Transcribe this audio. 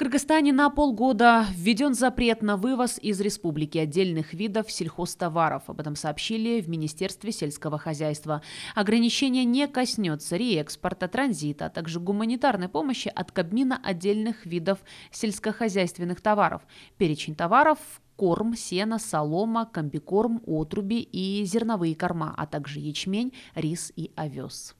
Кыргызстане на полгода введен запрет на вывоз из республики отдельных видов сельхозтоваров. Об этом сообщили в Министерстве сельского хозяйства. Ограничение не коснется реэкспорта, транзита, а также гуманитарной помощи от Кабмина отдельных видов сельскохозяйственных товаров. Перечень товаров корм, сено, солома, комбикорм, отруби и зерновые корма, а также ячмень, рис и овес.